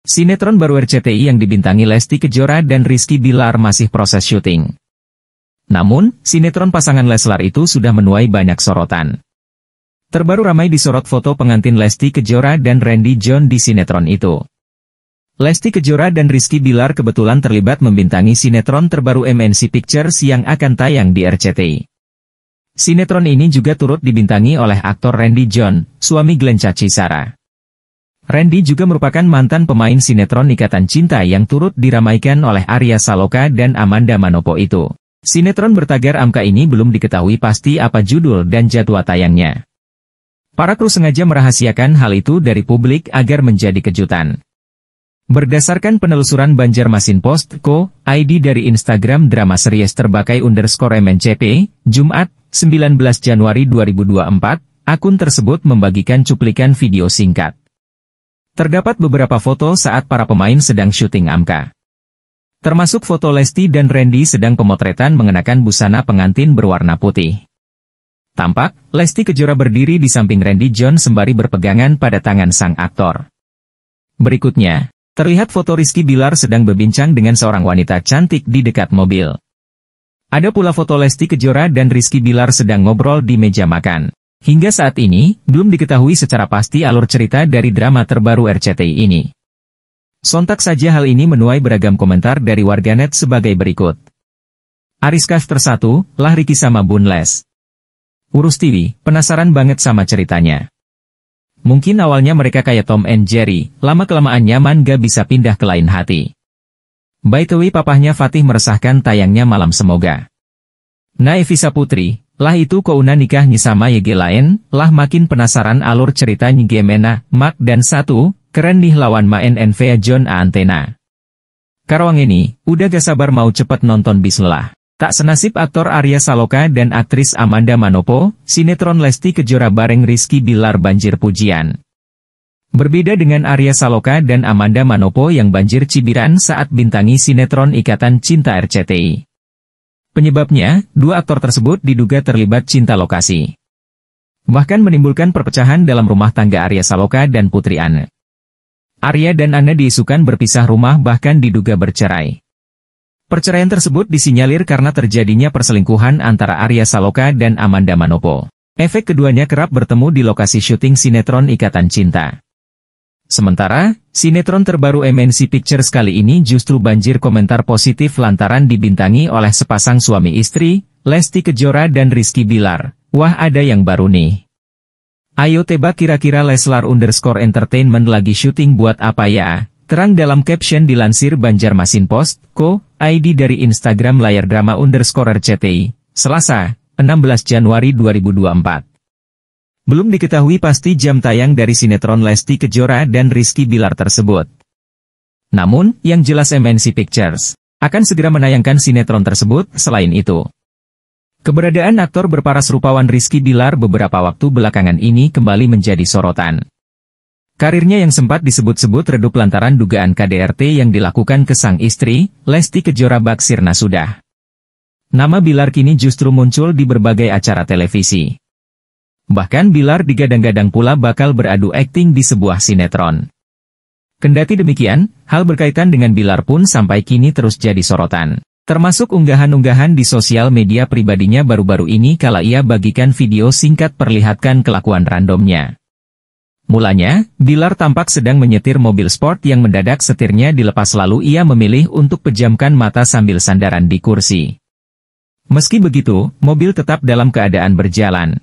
Sinetron baru RCTI yang dibintangi Lesti Kejora dan Rizky Bilar masih proses syuting. Namun, sinetron pasangan Leslar itu sudah menuai banyak sorotan. Terbaru ramai disorot foto pengantin Lesti Kejora dan Randy John di sinetron itu. Lesti Kejora dan Rizky Bilar kebetulan terlibat membintangi sinetron terbaru MNC Pictures yang akan tayang di RCTI. Sinetron ini juga turut dibintangi oleh aktor Randy John, suami Glenn Cacisara. Randy juga merupakan mantan pemain sinetron Ikatan Cinta yang turut diramaikan oleh Arya Saloka dan Amanda Manopo itu. Sinetron bertagar Amka ini belum diketahui pasti apa judul dan jadwal tayangnya. Para kru sengaja merahasiakan hal itu dari publik agar menjadi kejutan. Berdasarkan penelusuran Banjarmasin Post Co, ID dari Instagram drama series terbakai underscore MNCP, Jumat, 19 Januari 2024, akun tersebut membagikan cuplikan video singkat. Terdapat beberapa foto saat para pemain sedang syuting AMKA. Termasuk foto Lesti dan Randy sedang pemotretan mengenakan busana pengantin berwarna putih. Tampak, Lesti Kejora berdiri di samping Randy John sembari berpegangan pada tangan sang aktor. Berikutnya, terlihat foto Rizky Bilar sedang berbincang dengan seorang wanita cantik di dekat mobil. Ada pula foto Lesti Kejora dan Rizky Bilar sedang ngobrol di meja makan. Hingga saat ini, belum diketahui secara pasti alur cerita dari drama terbaru RCTI ini. Sontak saja hal ini menuai beragam komentar dari warganet sebagai berikut. Ariskaf tersatu, lah Riki sama Bunles. Urus TV, penasaran banget sama ceritanya. Mungkin awalnya mereka kayak Tom and Jerry, lama-kelamaan nyaman gak bisa pindah ke lain hati. By the way papahnya Fatih meresahkan tayangnya malam semoga. Naifisa Putri, lah itu Kouna nikahnya sama Yege lain, lah makin penasaran alur cerita Nyigemena, Mak dan satu, keren nih lawan main NVA John Antena. Karawang ini, udah gak sabar mau cepet nonton bismillah. Tak senasib aktor Arya Saloka dan aktris Amanda Manopo, sinetron Lesti Kejora bareng Rizky Bilar banjir pujian. Berbeda dengan Arya Saloka dan Amanda Manopo yang banjir cibiran saat bintangi sinetron Ikatan Cinta RCTI. Penyebabnya, dua aktor tersebut diduga terlibat cinta lokasi. Bahkan menimbulkan perpecahan dalam rumah tangga Arya Saloka dan Putri Anne. Arya dan Anne diisukan berpisah rumah bahkan diduga bercerai. Perceraian tersebut disinyalir karena terjadinya perselingkuhan antara Arya Saloka dan Amanda Manopo. Efek keduanya kerap bertemu di lokasi syuting sinetron Ikatan Cinta. Sementara, sinetron terbaru MNC Pictures kali ini justru banjir komentar positif lantaran dibintangi oleh sepasang suami istri, Lesti Kejora dan Rizky Bilar. Wah ada yang baru nih. Ayo tebak kira-kira Leslar underscore entertainment lagi syuting buat apa ya? Terang dalam caption dilansir Banjarmasin Post, Co, ID dari Instagram layar drama underscore RCTI, Selasa, 16 Januari 2024. Belum diketahui pasti jam tayang dari sinetron Lesti Kejora dan Rizky Bilar tersebut. Namun, yang jelas MNC Pictures akan segera menayangkan sinetron tersebut selain itu. Keberadaan aktor berparas rupawan Rizky Bilar beberapa waktu belakangan ini kembali menjadi sorotan. Karirnya yang sempat disebut-sebut redup lantaran dugaan KDRT yang dilakukan ke sang istri, Lesti Kejora Baksirna sudah. Nama Bilar kini justru muncul di berbagai acara televisi. Bahkan Bilar digadang-gadang pula bakal beradu akting di sebuah sinetron. Kendati demikian, hal berkaitan dengan Bilar pun sampai kini terus jadi sorotan. Termasuk unggahan-unggahan di sosial media pribadinya baru-baru ini kala ia bagikan video singkat perlihatkan kelakuan randomnya. Mulanya, Bilar tampak sedang menyetir mobil sport yang mendadak setirnya dilepas lalu ia memilih untuk pejamkan mata sambil sandaran di kursi. Meski begitu, mobil tetap dalam keadaan berjalan.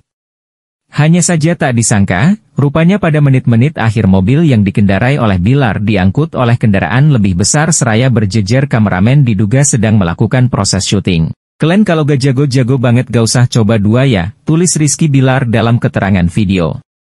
Hanya saja tak disangka, rupanya pada menit-menit akhir mobil yang dikendarai oleh Bilar diangkut oleh kendaraan lebih besar seraya berjejer kameramen diduga sedang melakukan proses syuting. Kalian kalau gak jago-jago banget gak usah coba dua ya, tulis Rizky Bilar dalam keterangan video.